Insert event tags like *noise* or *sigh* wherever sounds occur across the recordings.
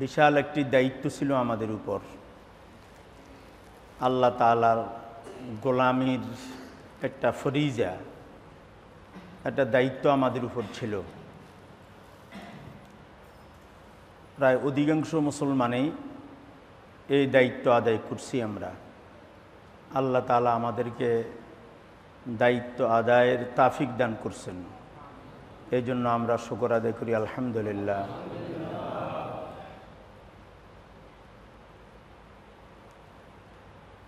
বিশাল একটি দায়িত্ব ছিল আমাদের উপর আল্লাহ তালার গোলামির একটা ফরিজা একটা দায়িত্ব আমাদের উপর ছিল প্রায় অধিকাংশ মুসলমানেই এই দায়িত্ব আদায় করছি আমরা আল্লাহ তালা আমাদেরকে দায়িত্ব আদায়ের তাফিক দান করছেন এই জন্য আমরা শুকর আদায় করি আলহামদুলিল্লাহ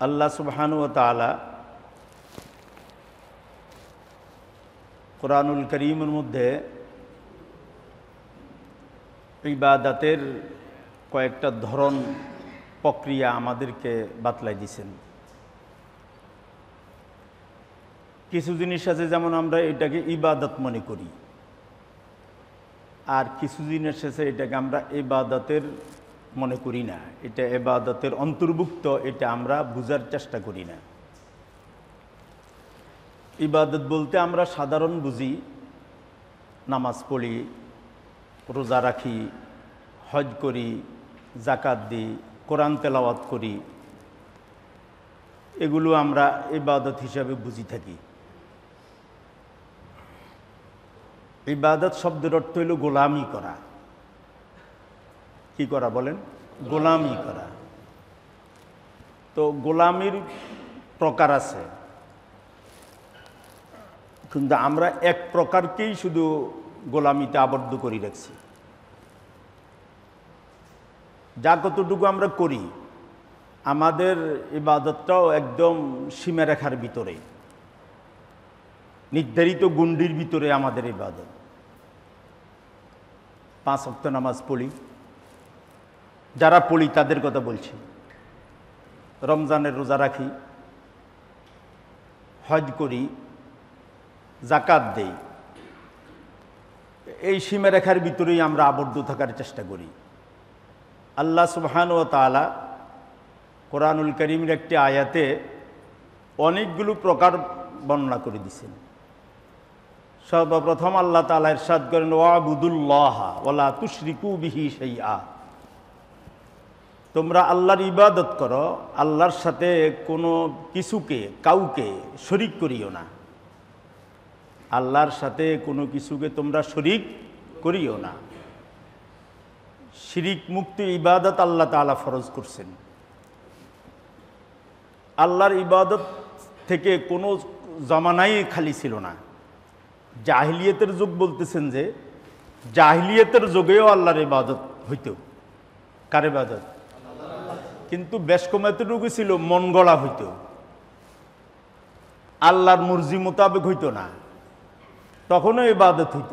আল্লাহ সুবহানু তালা কোরআনুল করিমের মধ্যে ইবাদাতের কয়েকটা ধরন প্রক্রিয়া আমাদেরকে বাতলাই দিছেন কিছু জিনিস আছে যেমন আমরা এটাকে ইবাদত মনে করি আর কিছু জিনিস আছে এটাকে আমরা ইবাদতের মনে করি না এটা এবাদতের অন্তর্ভুক্ত এটা আমরা বুঝার চেষ্টা করি না ইবাদত বলতে আমরা সাধারণ বুঝি নামাজ পড়ি রোজা রাখি হজ করি জাকাত দিই কোরআন তেলাওয়াত করি এগুলো আমরা ইবাদত হিসাবে বুঝি থাকি ইবাদত শব্দের অর্থ হইল গোলামি করা কি করা বলেন গোলামি করা তো গোলামির প্রকার আছে কিন্তু আমরা এক প্রকারকেই শুধু গোলামিতে আবদ্ধ করি রাখছি যা কতটুকু আমরা করি আমাদের ইবাদতটাও একদম সীমারেখার ভিতরে নির্ধারিত গুন্ডির ভিতরে আমাদের ইবাদত পাঁচ হপ্তাহ নামাজ পড়ি যারা পড়ি তাদের কথা বলছি রমজানের রোজা রাখি হজ করি জাকাত দেই এই সীমারেখার ভিতরেই আমরা আবদ্ধ থাকার চেষ্টা করি আল্লাহ সুবহান ও তালা কোরআনুল করিমের একটি আয়াতে অনেকগুলো প্রকার বর্ণনা করে দিয়েছেন সর্বপ্রথম আল্লাহ তালা সাদ করেন ওয়াবুদুল্লাহ ওলা তুশরিকু বিহি সেই আহ তোমরা আল্লাহর ইবাদত করো আল্লাহর সাথে কোনো কিছুকে কাউকে শরিক করিও না আল্লাহর সাথে কোনো কিছুকে তোমরা শরিক করিও না শিরিক মুক্ত ইবাদত আল্লাহ তালা ফরজ করছেন আল্লাহর ইবাদত থেকে কোনো জমানাই খালি ছিল না জাহিলিয়তের যুগ বলতেছেন যে জাহিলিয়তের যুগেও আল্লাহর ইবাদত হইত কার ইবাদত কিন্তু বেশ কম এতটুকু ছিল মন গলা হইত আল্লাহর মর্জি মোতাবেক হইত না তখনও ইবাদত হইত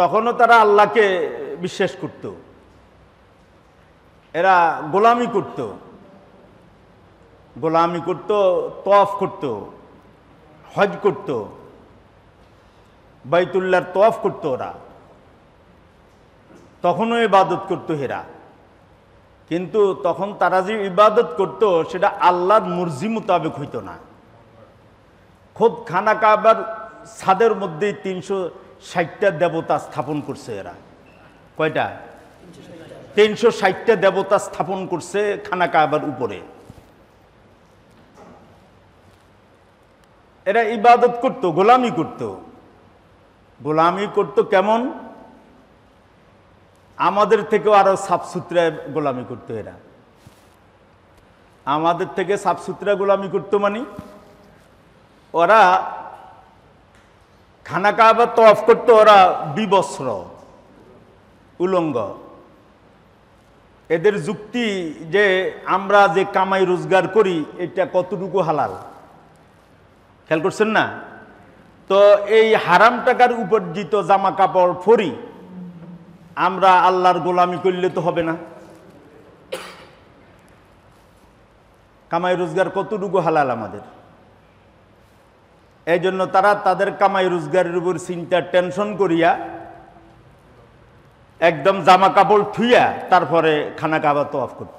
তখনও তারা আল্লাহকে বিশ্বাস করত এরা গোলামি করত গোলামি করত তফ করত হজ করত বাইতুল্লার তফ করত ওরা তখনও ইবাদত করতো হেরা কিন্তু তখন তারা যে ইবাদত করতো সেটা আল্লাহর মর্জি মোতাবেক হইতো না খোদ খানা কাবার ছাদের মধ্যে তিনশো ষাটটা দেবতা স্থাপন করছে এরা কয়টা তিনশো ষাটটা দেবতা স্থাপন করছে খানা কাবার উপরে এরা ইবাদত করত গোলামি করত গোলামি করত কেমন আমাদের থেকেও আরও সাফসুতরা গোলামি করতো এরা আমাদের থেকে সাফসুতরা গোলামি করতো মানে ওরা খানা কাবার অফ করতো ওরা বিবস্র উলঙ্গ এদের যুক্তি যে আমরা যে কামাই রোজগার করি এটা কতটুকু হালাল খেয়াল করছেন না তো এই হারাম টাকার উপার্জিত জামা কাপড় ফরি আমরা আল্লাহর গোলামি করলে তো হবে না কামাই রোজগার কতটুকু হালাল আমাদের এই জন্য তারা তাদের কামাই রোজগারের উপর চিন্তা টেনশন করিয়া একদম জামা কাপড় থুইয়া তারপরে খানা কাবা তো অফ করত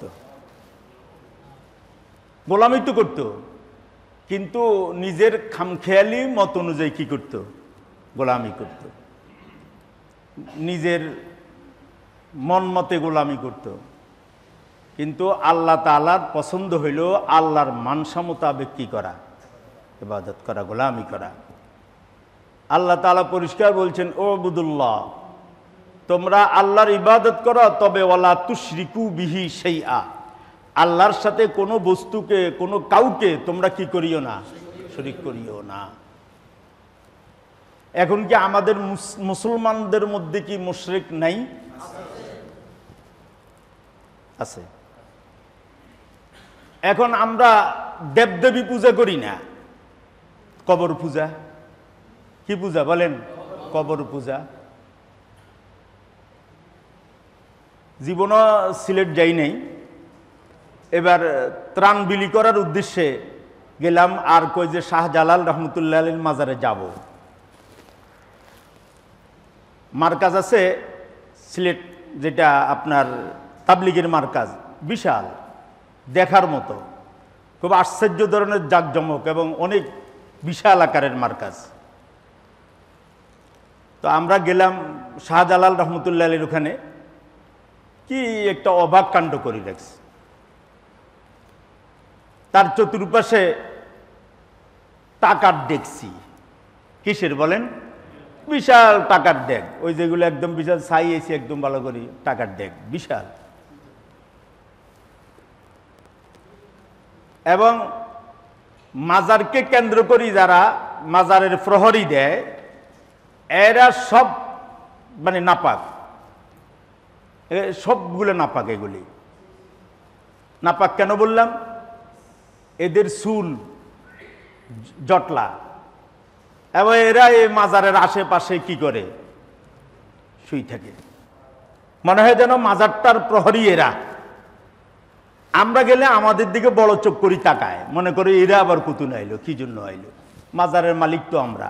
গোলামি তো করত কিন্তু নিজের খামখেয়ালি মত অনুযায়ী কি করত গোলামি করত নিজের মতে গোলামি করত কিন্তু আল্লাহ তালার পছন্দ হইল আল্লাহর মানসামতা ব্যক্তি করা ইবাদত করা গোলামি করা আল্লাহ তালা পরিষ্কার বলছেন ও বুদুল্লাহ তোমরা আল্লাহর ইবাদত করো তবে ওলা তুশ্রিকু বিহি সেই আ আল্লাহর সাথে কোনো বস্তুকে কোনো কাউকে তোমরা কি করিও না শরিক করিও না এখন কি আমাদের মুসলমানদের মধ্যে কি মুশরিক নাই আছে এখন আমরা দেবদেবী পূজা করি না কবর পূজা কি পূজা বলেন কবর পূজা জীবনও সিলেট যাই নাই এবার ত্রাণ বিলি করার উদ্দেশ্যে গেলাম আর কই যে শাহজালাল রহমতুল্লাহ আলীর মাজারে যাব মার্কাজ আছে সিলেট যেটা আপনার তাবলিগের মার্কাজ বিশাল দেখার মতো খুব আশ্চর্য ধরনের জাঁকজমক এবং অনেক বিশাল আকারের মার্কাজ তো আমরা গেলাম শাহজালাল রহমতুল্লা আলীর ওখানে কি একটা অবাক কাণ্ড করি রাখছে তার চতুর্পাশে টাকার ডেকছি কিসের বলেন বিশাল টাকার ডেক ওই যেগুলো একদম বিশাল সাই এসি একদম ভালো করি টাকার ডেক বিশাল এবং মাজারকে কেন্দ্র করি যারা মাজারের প্রহরী দেয় এরা সব মানে নাপাক সবগুলো নাপাক এগুলি নাপাক কেন বললাম এদের চুল জটলা এবং এরা এই মাজারের আশেপাশে কি করে শুই থাকে মনে হয় যেন মাজারটার প্রহরী এরা আমরা গেলে আমাদের দিকে বড় চোখ করি তাকায় মনে করে এরা আবার কুতুন আইলো কি জন্য আইলো মাজারের মালিক তো আমরা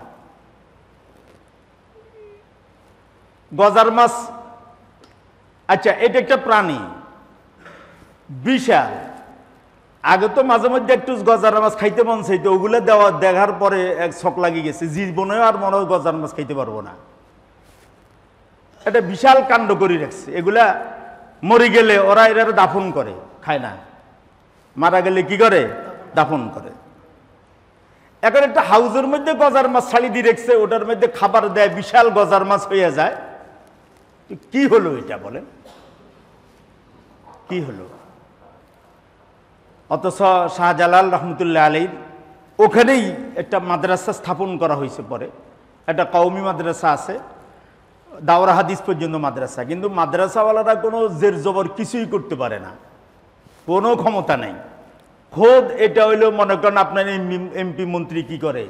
গজার মাছ আচ্ছা এটা একটা প্রাণী বিশাল আগে তো মাঝে মধ্যে একটু গজার মাছ খাইতে মন চাইতো ওগুলো দেওয়া দেখার পরে এক শখ লাগি গেছে জীবনেও আর মনে হয় গজার মাছ খাইতে পারবো না এটা বিশাল কাণ্ড করে রাখছে এগুলা মরে গেলে ওরা এরা দাফন করে খায় না মারা গেলে কি করে দাফন করে এখন একটা হাউজের মধ্যে গজার মাছ ছাড়ি দিয়ে রেখছে ওটার মধ্যে খাবার দেয় বিশাল গজার মাছ হয়ে যায় কি হলো এটা বলেন কি হলো অথচ শাহজালাল রহমতুল্লাহ আলীর ওখানেই একটা মাদ্রাসা স্থাপন করা হয়েছে পরে একটা কৌমি মাদ্রাসা আছে দাওরা হাদিস পর্যন্ত মাদ্রাসা কিন্তু মাদ্রাসাওয়ালারা কোনো জের জবর কিছুই করতে পারে না কোনো ক্ষমতা নেই খোদ এটা হইলেও মনে করেন আপনার এমপি মন্ত্রী কি করে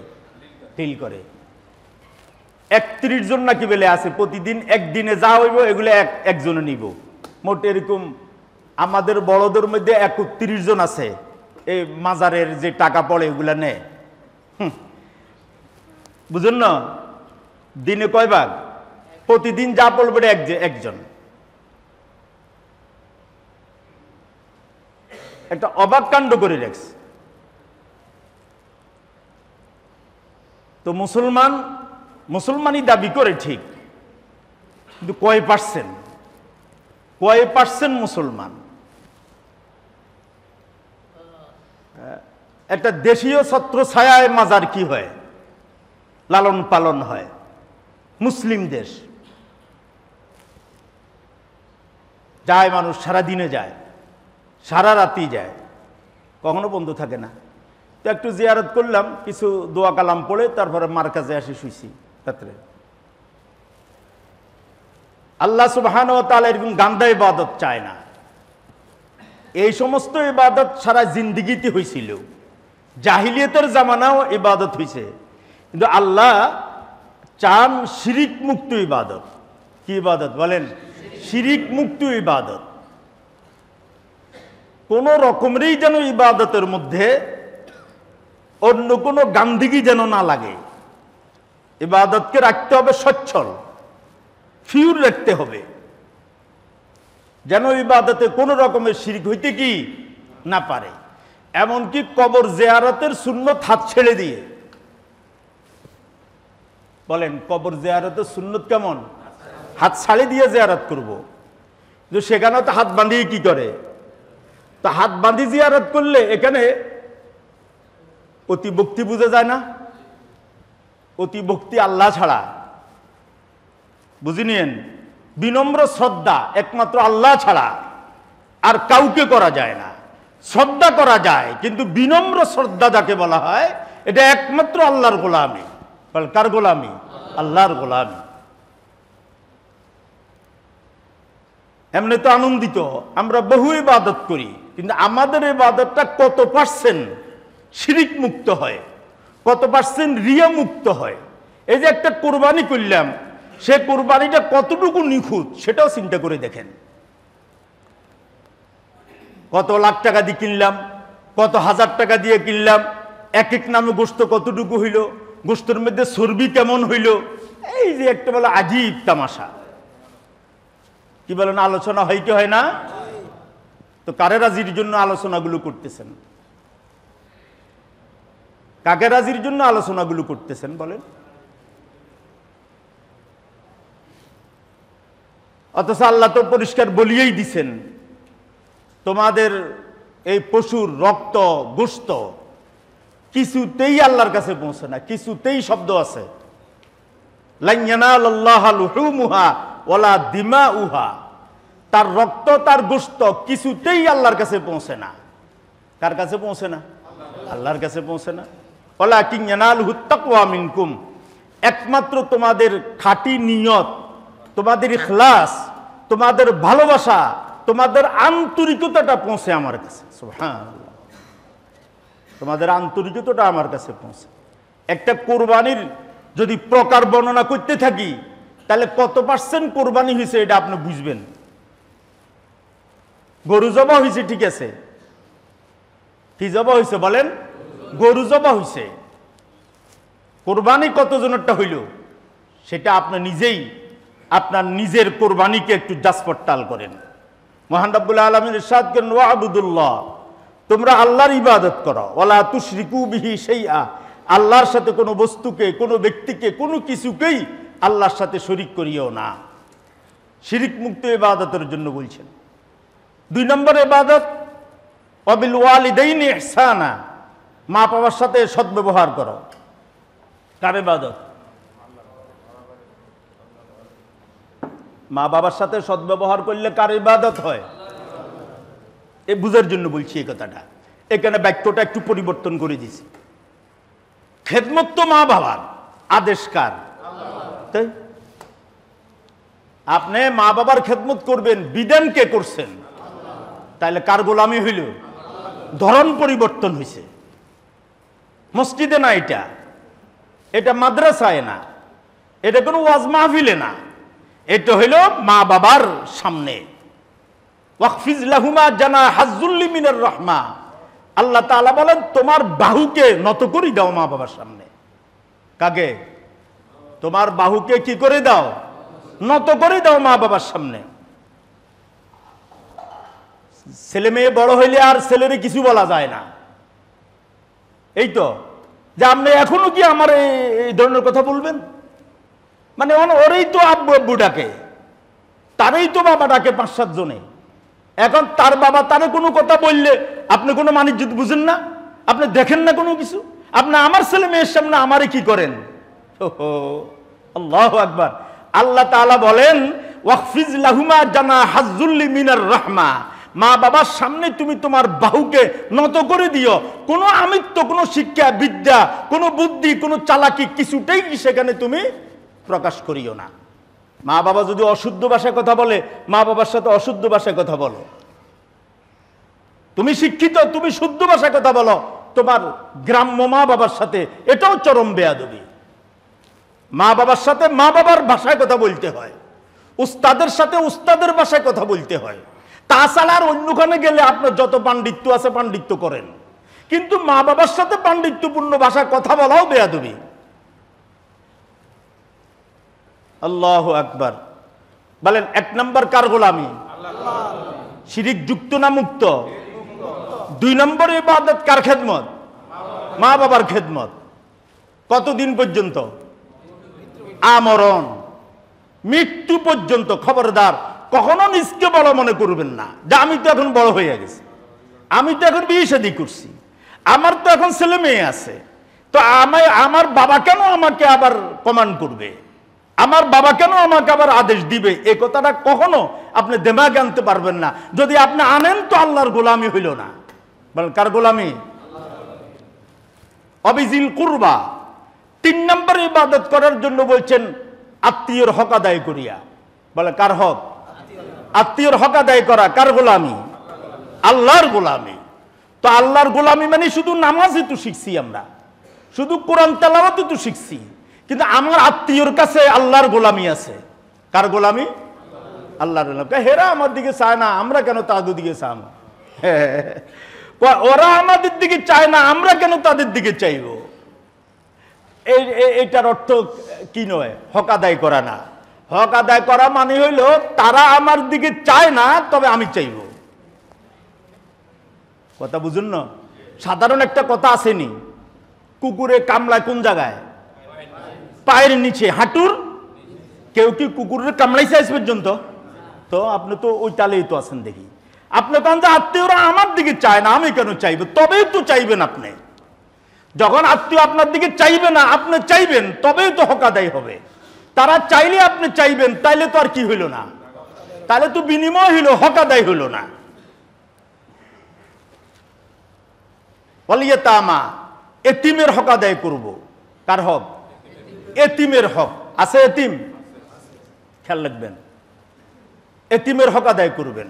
ফিল করে একত্রিশ জন নাকি বেলে আছে প্রতিদিন একদিনে যা হইব এগুলো এক একজনে নিব মোট এরকম আমাদের বড়দের মধ্যে একত্রিশ জন আছে এই মাজারের যে টাকা পড়ে এগুলা নেয় বুঝুন না দিনে কয় প্রতিদিন যা একজন একজন একটা অবাক কাণ্ড করে রেখেছে তো মুসলমান মুসলমানই দাবি করে ঠিক কিন্তু কয় পার্সেন্ট কয় পার্সেন্ট মুসলমান একটা দেশীয় ছত্র ছায়ায় মাজার কি হয় লালন পালন হয় মুসলিম দেশ যায় মানুষ সারাদিনে যায় সারা রাতি যায় কখনো বন্ধ থাকে না তো একটু জিয়ারত করলাম কিছু দোয়া কালাম পড়ে তারপরে মার কাছে আসি শুইছি রাত্রে আল্লাহ সুবাহান ও তালা এরকম গান্দা ইবাদত চায় না এই সমস্ত ইবাদত সারা জিন্দিগিতে হয়েছিল জাহিলিয়তের জামানাও ইবাদত হয়েছে কিন্তু আল্লাহ চান শিরিক মুক্ত ইবাদত কি ইবাদত বলেন শিরিক মুক্ত ইবাদত কোনো রকমেরই যেন ইবাদতের মধ্যে অন্য কোনো গান্ধীগি যেন না লাগে ইবাদতকে রাখতে হবে সচ্ছল ফিউর রাখতে হবে যেন ইবাদতে কোনো রকমের শিরিক হইতে কি না পারে এমনকি কবর জেয়ারতের শূন্য হাত ছেড়ে দিয়ে বলেন কবর জেয়ারতের সুন্নত কেমন হাত ছাড়ে দিয়ে জেয়ারত করবো সেখানে সেখানেও তো হাত বাঁধিয়ে কি করে তা হাত বাঁধি জিয়ারত করলে এখানে অতি ভক্তি বুঝে যায় না অতি ভক্তি আল্লাহ ছাড়া বুঝি নিয়েন বিনম্র শ্রদ্ধা একমাত্র আল্লাহ ছাড়া আর কাউকে করা যায় না শ্রদ্ধা করা যায় কিন্তু বিনম্র শ্রদ্ধা যাকে বলা হয় এটা একমাত্র আল্লাহর গোলামি কার গোলামি আল্লাহর গোলামি এমনি তো আনন্দিত আমরা বহু ইবাদত করি কিন্তু আমাদের এই বাজারটা কত পার্সেন্ট শিরিক মুক্ত হয় কত পার্সেন্ট রিয়া মুক্ত হয় এই যে একটা কোরবানি করলাম সে কোরবানিটা কতটুকু নিখুঁত সেটাও চিন্তা করে দেখেন কত লাখ টাকা দিয়ে কিনলাম কত হাজার টাকা দিয়ে কিনলাম এক এক নামে গোস্ত কতটুকু হইল গোস্তর মধ্যে চর্বি কেমন হইল এই যে একটা বলে আজীব তামাশা কি বলেন আলোচনা হয় কি হয় না তো কারেরা জির জন্য আলোচনাগুলো করতেছেন কাকে রাজির জন্য আলোচনাগুলো করতেছেন বলেন অথচ আল্লাহ তো পরিষ্কার বলিয়েই দিছেন তোমাদের এই পশুর রক্ত গোস্ত কিছুতেই আল্লাহর কাছে পৌঁছে না কিছুতেই শব্দ আছে লাইয়ানা আল্লাহ ওলা দিমা উহা তার রক্ত তার গুস্ত কিছুতেই আল্লাহর কাছে পৌঁছে না কার কাছে পৌঁছে না আল্লাহর কাছে পৌঁছে না ওলা কিংনাল হুত্তাকুয়া মিনকুম একমাত্র তোমাদের খাঁটি নিয়ত তোমাদের ইখলাস তোমাদের ভালোবাসা তোমাদের আন্তরিকতাটা পৌঁছে আমার কাছে হ্যাঁ তোমাদের আন্তরিকতাটা আমার কাছে পৌঁছে একটা কোরবানির যদি প্রকার বর্ণনা করতে থাকি তাহলে কত পার্সেন্ট কোরবানি হয়েছে এটা আপনি বুঝবেন গরু জবা হয়েছে ঠিক আছে কি জবা হয়েছে বলেন গরু জবা হয়েছে কোরবানি কতজনেরটা হইল সেটা আপনি নিজেই আপনার নিজের কোরবানিকে একটু জাসপট্টাল করেন মহান রব্বুল্লাহ আলমীর সাদ করেন আবুদুল্লাহ তোমরা আল্লাহর ইবাদত করো ওলা তুশ্রিকু বিহি সেই আল্লাহর সাথে কোনো বস্তুকে কোনো ব্যক্তিকে কোনো কিছুকেই আল্লাহর সাথে শরিক করিও না শিরিক মুক্ত ইবাদতের জন্য বলছেন দুই নম্বর এবাদত অবিল ওয়ালিদাইন ইহসানা মা বাবার সাথে সদ্ব্যবহার করো কার এবাদত মা বাবার সাথে সদ্ব্যবহার করলে কার ইবাদত হয় এ বুঝার জন্য বলছি এই কথাটা এখানে বাক্যটা একটু পরিবর্তন করে দিছি খেদমত তো মা বাবার আদেশ কার আপনি মা বাবার খেদমত করবেন বিধান কে করছেন তাহলে কার গোলামি হইল ধরন পরিবর্তন হয়েছে মসজিদে না এটা এটা মাদ্রাসায় না এটা কোনো ওয়াজ মাহফিলে না এটা হইল মা বাবার সামনে লাহুমা জানা হাজুল্লি মিনার রহমা আল্লাহ তালা বলেন তোমার বাহুকে নত করি দাও মা বাবার সামনে কাকে তোমার বাহুকে কি করে দাও নত করে দাও মা বাবার সামনে ছেলে মেয়ে বড় হইলে আর ছেলের কিছু বলা যায় না এই তো যে আপনি এখনো কি আমার এই ধরনের কথা বলবেন মানে ওরেই তো আব্বু আব্বু ডাকে তারই তো বাবা ডাকে পাঁচ সাত জনে এখন তার বাবা তারে কোনো কথা বললে আপনি কোনো মানুষ বুঝেন না আপনি দেখেন না কোনো কিছু আপনি আমার ছেলে মেয়ের সামনে আমারে কি করেন আল্লাহ আকবার আল্লাহ তালা বলেন ওয়াকফিজ লাহুমা জানা হাজুল্লি মিনার রহমা মা বাবার সামনে তুমি তোমার বাহুকে নত করে দিও কোনো আমিত্ব কোনো শিক্ষা বিদ্যা কোনো বুদ্ধি কোনো চালাকি কিছুটাই সেখানে তুমি প্রকাশ করিও না মা বাবা যদি অশুদ্ধ ভাষায় কথা বলে মা বাবার সাথে অশুদ্ধ ভাষায় কথা বলো তুমি শিক্ষিত তুমি শুদ্ধ ভাষায় কথা বলো তোমার গ্রাম্য মা বাবার সাথে এটাও চরম বেয়াদবি মা বাবার সাথে মা বাবার ভাষায় কথা বলতে হয় উস্তাদের সাথে উস্তাদের ভাষায় কথা বলতে হয় তাছাড়া আর অন্যখানে গেলে আপনার যত পাণ্ডিত্য আছে পাণ্ডিত্য করেন কিন্তু মা বাবার সাথে পাণ্ডিত্যপূর্ণ ভাষা কথা বলাও বেয়াদবি আল্লাহ একবার বলেন এক নম্বর কার গোলামি শিরিক যুক্ত না মুক্ত দুই নম্বর ইবাদত কার খেদমত মা বাবার খেদমত কতদিন পর্যন্ত আমরণ মৃত্যু পর্যন্ত খবরদার কখনো নিজকে বড় মনে করবেন না যে আমি তো এখন বড় হয়ে গেছি আমি তো এখন বিয়ে শাদি করছি আমার তো এখন ছেলে মেয়ে আছে তো আমায় আমার বাবা কেন আমাকে আবার কমান্ড করবে আমার বাবা কেন আমাকে আবার আদেশ দিবে এ কথাটা কখনো আপনি দেমাগে আনতে পারবেন না যদি আপনি আনেন তো আল্লাহর গোলামি হইল না কার গোলামি অবিজিল কুরবা তিন নম্বর ইবাদত করার জন্য বলছেন আত্মীয়র হক আদায় করিয়া বলে কার হক আত্মীয়র হক আদায় করা কার গোলামি আল্লাহর গোলামি তো আল্লাহর গোলামি মানে শুধু নামাজই তো শিখছি আমরা শুধু কোরআন তেলাওয়াতে তো শিখছি কিন্তু আমার আত্মীয়র কাছে আল্লাহর গোলামি আছে কার গোলামি আল্লাহর গোলামি হেরা আমার দিকে চায় না আমরা কেন তাদের দিকে চাম *laughs* ওরা আমাদের দিকে চায় না আমরা কেন তাদের দিকে চাইব এইটার অর্থ কি নয় হক আদায় করা না হক আদায় করা মানে হইল তারা আমার দিকে চায় না তবে আমি চাইব কথা বুঝুন না সাধারণ একটা কথা আসেনি কুকুরে কামলায় কোন জায়গায় পায়ের নিচে হাঁটুর কেউ কি কুকুরের কামলাই চাইছে পর্যন্ত তো আপনি তো ওই তালেই তো আছেন দেখি আপনি কেন যে আত্মীয়রা আমার দিকে চায় না আমি কেন চাইব তবেই তো চাইবেন আপনি যখন আত্মীয় আপনার দিকে চাইবে না আপনি চাইবেন তবেই তো হকাদায়ী হবে তারা চাইলে আপনি চাইবেন তাইলে তো আর কি হইল না তাহলে তো বিনিময় হইল হক আদায় হইল না বলিয়ে মা এতিমের হক করব কার হক এতিমের হক আছে এতিম খেয়াল রাখবেন এতিমের হক আদায় করবেন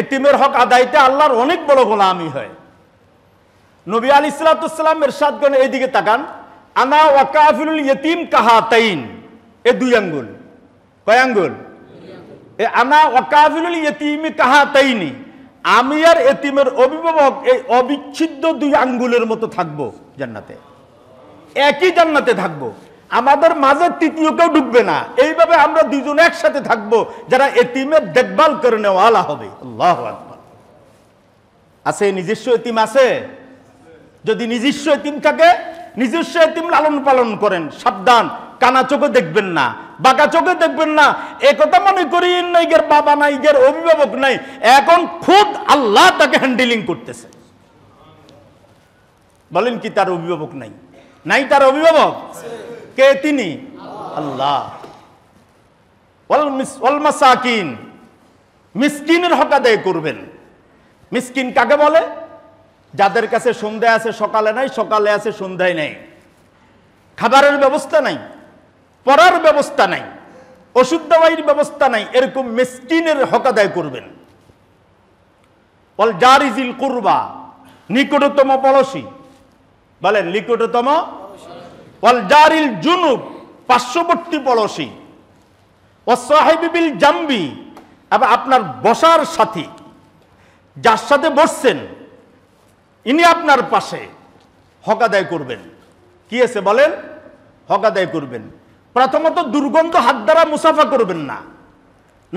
এতিমের হক আদায়তে আল্লাহর অনেক বড় গোলামি হয় নবী আলী ইসলাতাম এরশাদ এইদিকে তাকান আনা ওয়াকাফিলুল ইয়তিম তাইন এ দুই আঙ্গুল কয় আঙ্গুল এ আনা ওয়াকাফিলুল কাহা কাহাতাইনি আমি আর এতিমের অভিভাবক এই অবিচ্ছিন্ন দুই আঙ্গুলের মতো থাকবো জান্নাতে একই জান্নাতে থাকবো আমাদের মাঝে তৃতীয় কেউ ঢুকবে না এইভাবে আমরা দুজন একসাথে থাকবো যারা এতিমের দেখভাল করে নেওয়ালা হবে আল্লাহ আছে নিজস্ব এতিম আছে যদি নিজস্ব এতিম থাকে নিজস্ব এতিম লালন পালন করেন সাবধান কানা চোখে দেখবেন না বাঁকা চোখে দেখবেন না একথা মনে করি নাইগের বাবা নাইগের অভিভাবক নাই এখন খুব আল্লাহ তাকে হ্যান্ডেলিং করতেছে বলেন কি তার অভিভাবক নাই নাই তার অভিভাবক কে তিনি আল্লাহ মিসকিনের হক আদায় করবেন মিসকিন কাকে বলে যাদের কাছে সন্ধ্যা আছে সকালে নাই সকালে আছে সন্ধ্যায় নেই খাবারের ব্যবস্থা নাই পড়ার ব্যবস্থা নাই ওষুধ দাবাইয়ের ব্যবস্থা নাই এরকম মেসকিনের হকাদায় করবেন বল জারিজিল কুরবা নিকটতম পড়শি বলেন নিকটতম বল ইল জুনুক পার্শ্ববর্তী পড়শি ও সাহেবিবিল জাম্বি আবার আপনার বসার সাথী যার সাথে বসছেন ইনি আপনার পাশে হকাদায় করবেন কি আছে বলেন হকাদায় করবেন প্রথমত দুর্গন্ধ হাত দ্বারা মুসাফা করবেন না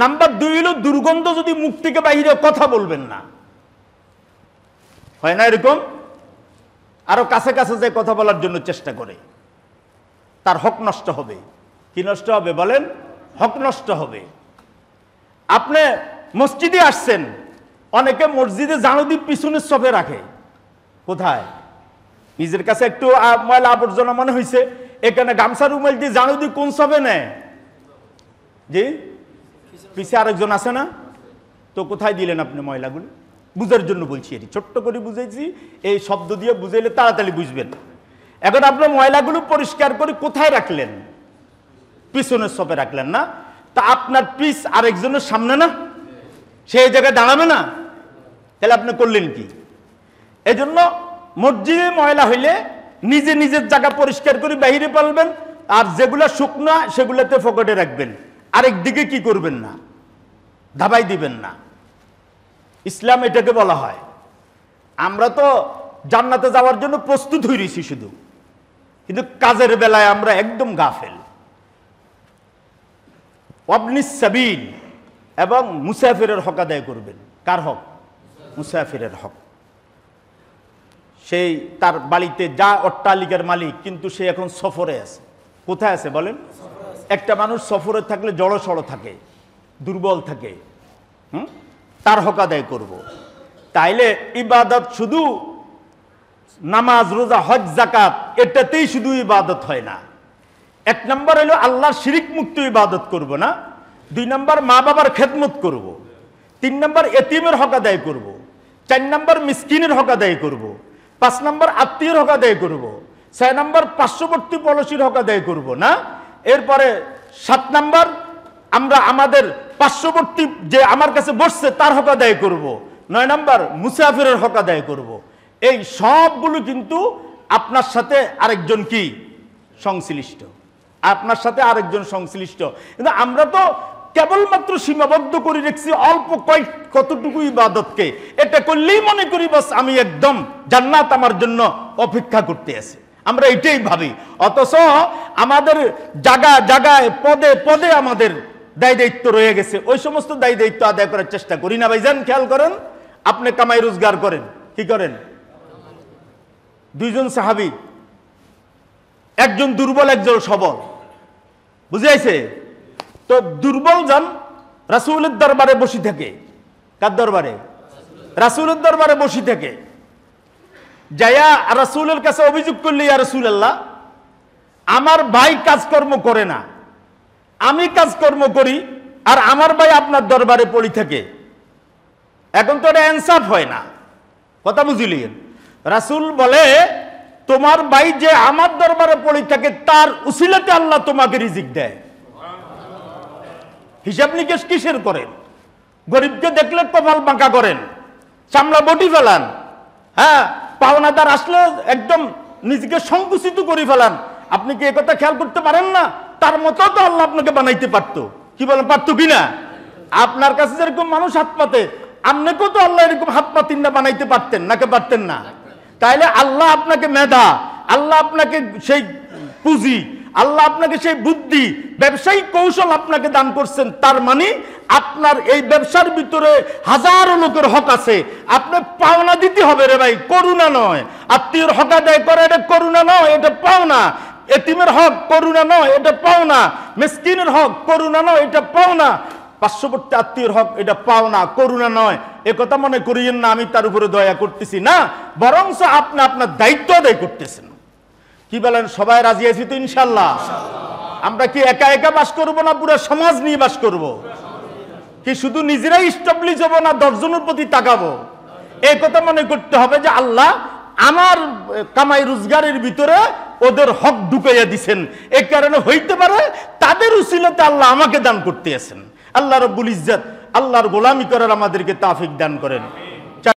নাম্বার দুই হলো দুর্গন্ধ যদি মুখ থেকে বাহিরে কথা বলবেন না হয় না এরকম আরো কাছে কাছে যে কথা বলার জন্য চেষ্টা করে তার হক নষ্ট হবে কি নষ্ট হবে বলেন হক নষ্ট হবে আপনি মসজিদে আসছেন অনেকে মসজিদে জানুদি পিছনের সফে রাখে কোথায় নিজের কাছে একটু ময়লা আবর্জনা মনে হয়েছে এখানে গামছা উমেল দিয়ে জানো দি কোন সবে নেয় জি পিছিয়ে আরেকজন আছে না তো কোথায় দিলেন আপনি ময়লাগুলো বুঝার জন্য বলছি এটি ছোট্ট করে বুঝেছি এই শব্দ দিয়ে বুঝাইলে তাড়াতাড়ি বুঝবেন এখন আপনার ময়লাগুলো পরিষ্কার করে কোথায় রাখলেন পিছনের সবে রাখলেন না তা আপনার পিস আরেকজনের সামনে না সেই জায়গায় দাঁড়াবে না তাহলে আপনি করলেন কি এই জন্য মসজিদে ময়লা হইলে নিজে নিজের জায়গা পরিষ্কার করে বাহিরে পালবেন আর যেগুলো শুকনো সেগুলোতে ফকটে রাখবেন আরেক দিকে কি করবেন না ধাবাই দিবেন না ইসলাম এটাকে বলা হয় আমরা তো জান্নাতে যাওয়ার জন্য প্রস্তুত হয়ে রয়েছি শুধু কিন্তু কাজের বেলায় আমরা একদম গাফেল অবনিসাবিন এবং মুসাফিরের হক আদায় করবেন কার হক মুসাফিরের হক সেই তার বাড়িতে যা অট্টালিকার মালিক কিন্তু সে এখন সফরে আছে কোথায় আছে বলেন একটা মানুষ সফরে থাকলে জড়সড় থাকে দুর্বল থাকে হুম তার হকাদায় করব। তাইলে ইবাদত শুধু নামাজ রোজা হজ জাকাত এটাতেই শুধু ইবাদত হয় না এক নম্বর হলো আল্লাহ শিরিক মুক্ত ইবাদত করব না দুই নম্বর মা বাবার খেদমত করব। তিন নম্বর এতিমের হকাদায় করব। চার নম্বর মিসকিনের হকাদায় করব। পাঁচ নম্বর আত্মীয়র হক আদায় করব। ছয় নম্বর পার্শ্ববর্তী পলসির হক আদায় করব না এরপরে সাত নম্বর আমরা আমাদের পার্শ্ববর্তী যে আমার কাছে বসছে তার হক আদায় করব। নয় নম্বর মুসাফিরের হক আদায় করব। এই সবগুলো কিন্তু আপনার সাথে আরেকজন কি সংশ্লিষ্ট আপনার সাথে আরেকজন সংশ্লিষ্ট কিন্তু আমরা তো কেবলমাত্র সীমাবদ্ধ করে রেখেছি অল্প কয়েক কতটুকু ইবাদতকে এটা করলেই মনে করি বাস আমি একদম জান্নাত আমার জন্য অপেক্ষা করতে আছে আমরা এটাই ভাবি অথচ আমাদের জাগা জাগায় পদে পদে আমাদের দায় দায়িত্ব রয়ে গেছে ওই সমস্ত দায় দায়িত্ব আদায় করার চেষ্টা করি না ভাইজান খেয়াল করেন আপনি কামাই রোজগার করেন কি করেন দুইজন সাহাবি একজন দুর্বল একজন সবল বুঝে তো দুর্বল যান রাসুলের দরবারে বসি থাকে কার দরবারে রাসুলের দরবারে বসি থাকে যাইয়া রাসুলের কাছে অভিযোগ করলে ইয়া রাসুল আল্লাহ আমার ভাই কাজকর্ম করে না আমি কাজকর্ম করি আর আমার ভাই আপনার দরবারে পড়ি থাকে এখন তো এটা অ্যান্সার হয় না কথা বুঝলি রাসুল বলে তোমার ভাই যে আমার দরবারে পড়ি থাকে তার উসিলাতে আল্লাহ তোমাকে রিজিক দেয় হিসাব নিকেশ কিসের করেন গরিবকে দেখলে কপাল বাঁকা করেন চামড়া বটি ফেলান হ্যাঁ পাওনাদার আসলে একদম নিজেকে সংকুচিত করে ফেলান আপনি কি একথা খেয়াল করতে পারেন না তার মতো তো আল্লাহ আপনাকে বানাইতে পারত কি বলেন পারতো কিনা আপনার কাছে যেরকম মানুষ হাত পাতে আপনাকেও তো আল্লাহ এরকম হাত পাতিন না বানাইতে পারতেন নাকে পারতেন না তাইলে আল্লাহ আপনাকে মেধা আল্লাহ আপনাকে সেই পুঁজি আল্লাহ আপনাকে সেই বুদ্ধি ব্যবসায়িক কৌশল আপনাকে দান করছেন তার মানে আপনার এই ব্যবসার ভিতরে হাজারো লোকের হক আছে আপনার পাওনা দিতে হবে রে ভাই করুণা নয় আত্মীয়র হক আদায় করা এটা করুণা নয় এটা পাওনা এটিমের হক করুণা নয় এটা পাওনা মেসকিনের হক করুণা নয় এটা পাওনা পার্শ্ববর্তী আত্মীয়র হক এটা পাওনা করুণা নয় এ কথা মনে করিয়েন না আমি তার উপরে দয়া করতেছি না বরংস আপনি আপনার দায়িত্ব আদায় করতেছেন কি বলেন সবাই রাজি আছি তো ইনশাল্লাহ আমরা কি একা একা বাস করব না পুরো সমাজ নিয়ে বাস করব। কি শুধু নিজেরাই স্টাবলিশ হবো না দশজনের প্রতি তাকাবো এই কথা মনে করতে হবে যে আল্লাহ আমার কামাই রোজগারের ভিতরে ওদের হক ঢুকাইয়া দিছেন এ কারণে হইতে পারে তাদের উচিলতে আল্লাহ আমাকে দান করতে আছেন আল্লাহ রব্বুল ইজ্জাত আল্লাহর গোলামি করার আমাদেরকে তাফিক দান করেন